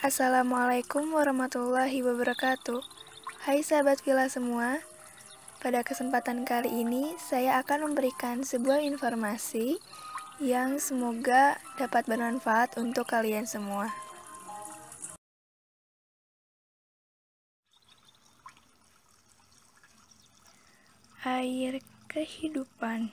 Assalamualaikum warahmatullahi wabarakatuh. Hai sahabat villa semua. Pada kesempatan kali ini saya akan memberikan sebuah informasi yang semoga dapat bermanfaat untuk kalian semua. Air kehidupan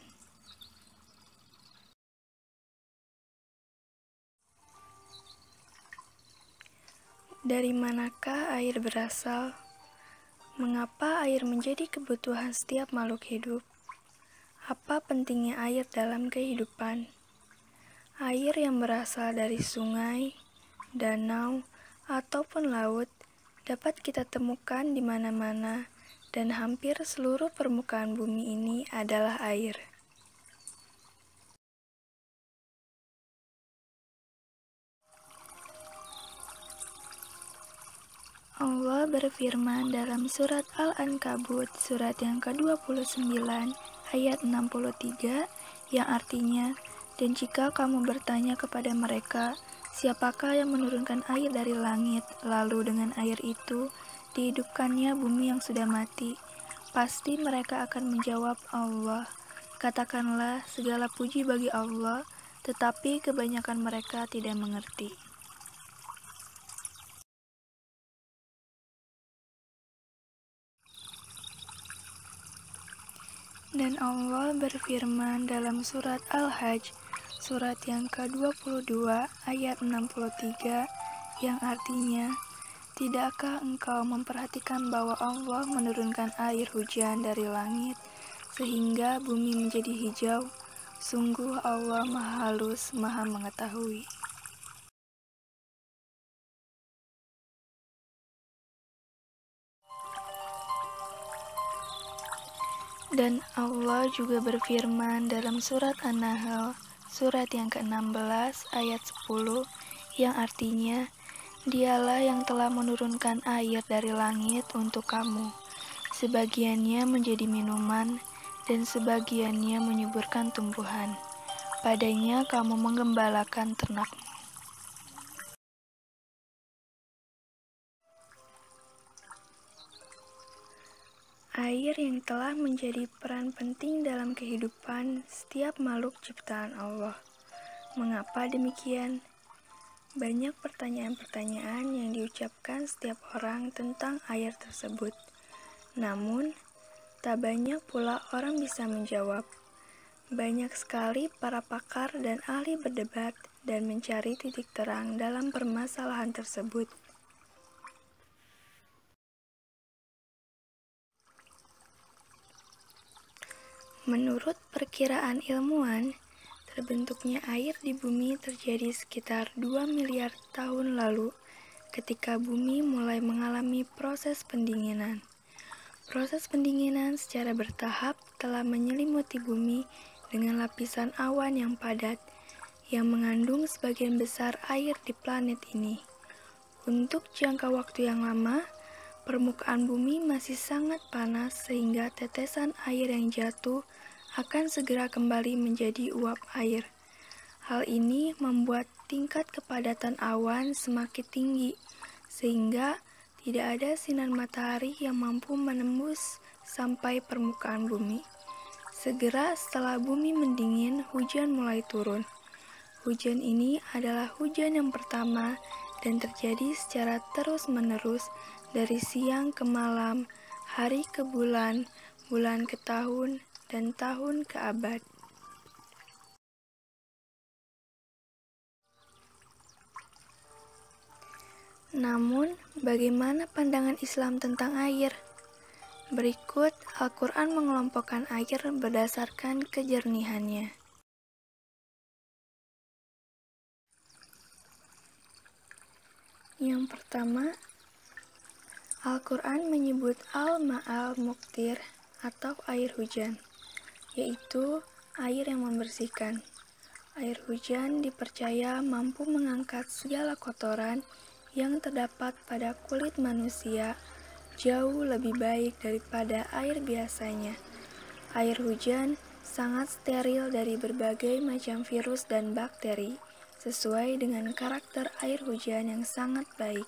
Dari manakah air berasal? Mengapa air menjadi kebutuhan setiap makhluk hidup? Apa pentingnya air dalam kehidupan? Air yang berasal dari sungai, danau, ataupun laut dapat kita temukan di mana-mana, dan hampir seluruh permukaan bumi ini adalah air. berfirman dalam surat Al-Ankabut surat yang ke-29 ayat 63 yang artinya dan jika kamu bertanya kepada mereka siapakah yang menurunkan air dari langit lalu dengan air itu dihidupkannya bumi yang sudah mati pasti mereka akan menjawab Allah katakanlah segala puji bagi Allah tetapi kebanyakan mereka tidak mengerti Dan Allah berfirman dalam surat Al-Hajj, surat yang ke-22 ayat 63 yang artinya Tidakkah engkau memperhatikan bahwa Allah menurunkan air hujan dari langit sehingga bumi menjadi hijau? Sungguh Allah Mahalus, Maha Mengetahui. Dan Allah juga berfirman dalam surat An-Nahl, surat yang ke-16 ayat 10 yang artinya Dialah yang telah menurunkan air dari langit untuk kamu. Sebagiannya menjadi minuman dan sebagiannya menyuburkan tumbuhan. Padanya kamu mengembalakan ternakmu. Air yang telah menjadi peran penting dalam kehidupan setiap makhluk ciptaan Allah. Mengapa demikian? Banyak pertanyaan-pertanyaan yang diucapkan setiap orang tentang air tersebut. Namun, tak banyak pula orang bisa menjawab. Banyak sekali para pakar dan ahli berdebat dan mencari titik terang dalam permasalahan tersebut. Menurut perkiraan ilmuwan, terbentuknya air di bumi terjadi sekitar 2 miliar tahun lalu ketika bumi mulai mengalami proses pendinginan. Proses pendinginan secara bertahap telah menyelimuti bumi dengan lapisan awan yang padat yang mengandung sebagian besar air di planet ini. Untuk jangka waktu yang lama, Permukaan bumi masih sangat panas sehingga tetesan air yang jatuh akan segera kembali menjadi uap air. Hal ini membuat tingkat kepadatan awan semakin tinggi sehingga tidak ada sinar matahari yang mampu menembus sampai permukaan bumi. Segera setelah bumi mendingin, hujan mulai turun. Hujan ini adalah hujan yang pertama dan terjadi secara terus-menerus dari siang ke malam, hari ke bulan, bulan ke tahun, dan tahun ke abad. Namun, bagaimana pandangan Islam tentang air? Berikut, Al-Quran mengelompokkan air berdasarkan kejernihannya. Yang pertama, Al-Quran menyebut al-ma'al muktir atau air hujan, yaitu air yang membersihkan. Air hujan dipercaya mampu mengangkat segala kotoran yang terdapat pada kulit manusia jauh lebih baik daripada air biasanya. Air hujan sangat steril dari berbagai macam virus dan bakteri, sesuai dengan karakter air hujan yang sangat baik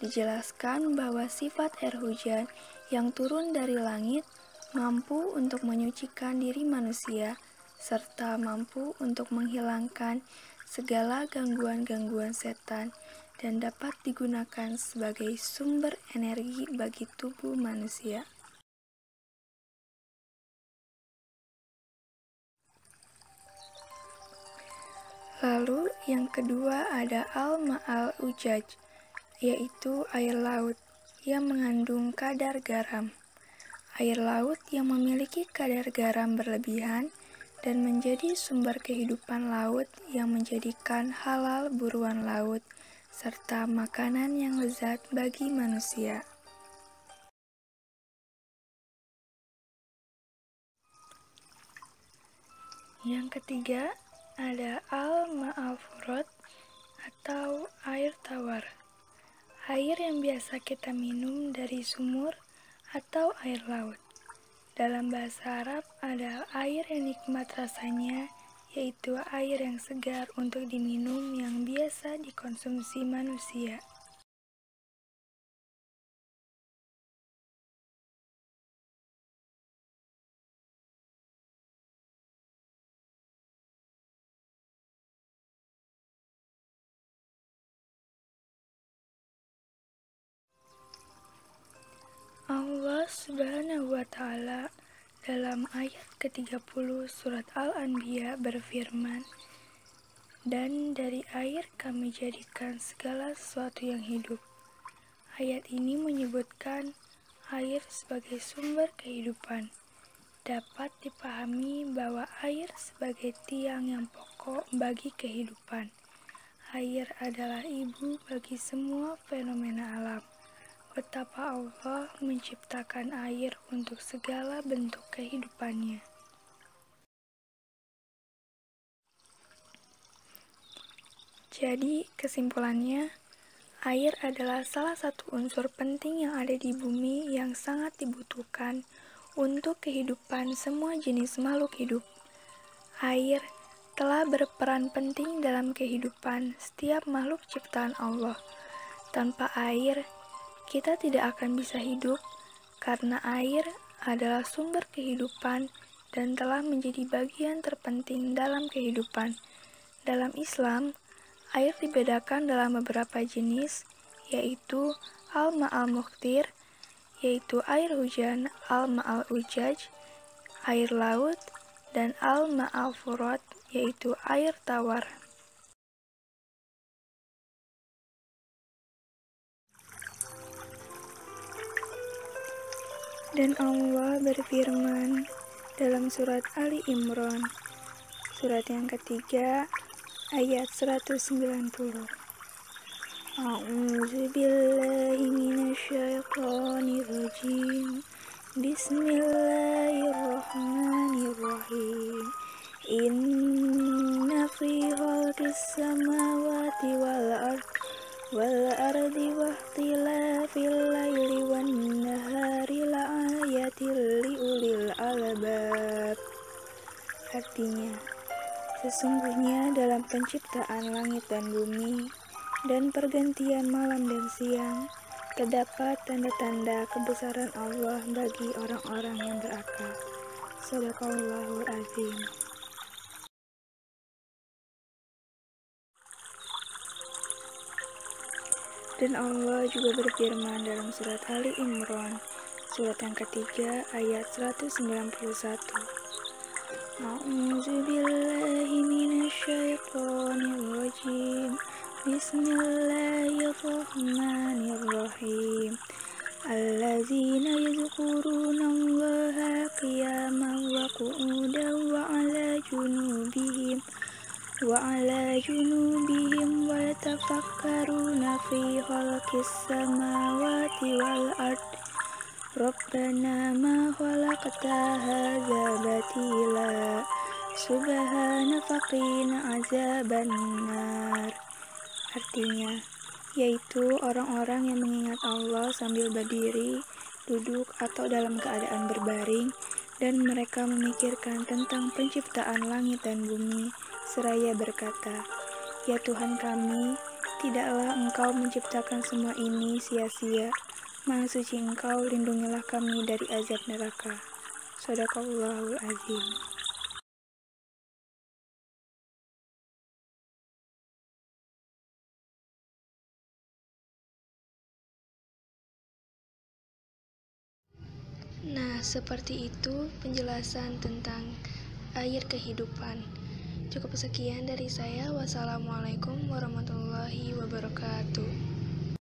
dijelaskan bahwa sifat air hujan yang turun dari langit mampu untuk menyucikan diri manusia serta mampu untuk menghilangkan segala gangguan-gangguan setan dan dapat digunakan sebagai sumber energi bagi tubuh manusia. Lalu yang kedua ada al-ma'al ujaj yaitu air laut yang mengandung kadar garam. Air laut yang memiliki kadar garam berlebihan dan menjadi sumber kehidupan laut yang menjadikan halal buruan laut serta makanan yang lezat bagi manusia. Yang ketiga ada al-ma'afurat atau air tawar. Air yang biasa kita minum dari sumur atau air laut. Dalam bahasa Arab adalah air yang nikmat rasanya, yaitu air yang segar untuk diminum yang biasa dikonsumsi manusia. Subhanahu wa ta'ala dalam ayat ke-30 surat Al-Anbiya berfirman, Dan dari air kami jadikan segala sesuatu yang hidup. Ayat ini menyebutkan air sebagai sumber kehidupan. Dapat dipahami bahwa air sebagai tiang yang pokok bagi kehidupan. Air adalah ibu bagi semua fenomena alam betapa Allah menciptakan air untuk segala bentuk kehidupannya. Jadi, kesimpulannya, air adalah salah satu unsur penting yang ada di bumi yang sangat dibutuhkan untuk kehidupan semua jenis makhluk hidup. Air telah berperan penting dalam kehidupan setiap makhluk ciptaan Allah. Tanpa air, kita tidak akan bisa hidup karena air adalah sumber kehidupan dan telah menjadi bagian terpenting dalam kehidupan. Dalam Islam, air dibedakan dalam beberapa jenis, yaitu alma al muhtir yaitu air hujan alma al-ujaj, air laut, dan alma al-furat, yaitu air tawar. Dan Allah berfirman dalam surat Ali Imran, surat yang ketiga, ayat 190. A'udzu billahi minasyaitonir rajim. Bismillahirrahmanirrahim. Inna fi khalqis samawati wal ardi wal ardi wahtilafil hatinya. Sesungguhnya dalam penciptaan langit dan bumi dan pergantian malam dan siang, terdapat tanda-tanda kebesaran Allah bagi orang-orang yang berakal. Sadaqallahul azim. Dan Allah juga berfirman dalam surat Ali Imran, surat yang ketiga ayat 191. أعوذ بالله من الشيطان الرجيم بسم الله الرحمن الرحيم الذين يذكرون الله قياما وقعودا وعلى جنوبهم وعلى جنوبهم ويتفكرون في خلق السماوات والأرض Rabbana ma khalaqta هذا batila Subhana faqina azaban nar Artinya, yaitu orang-orang yang mengingat Allah sambil berdiri, duduk atau dalam keadaan berbaring dan mereka memikirkan tentang penciptaan langit dan bumi seraya berkata, Ya Tuhan kami, tidaklah engkau menciptakan semua ini sia-sia. Maha suci engkau, lindungilah kami dari azab neraka. Sadaqallahul azim. Nah, seperti itu penjelasan tentang air kehidupan. Cukup sekian dari saya. Wassalamualaikum warahmatullahi wabarakatuh.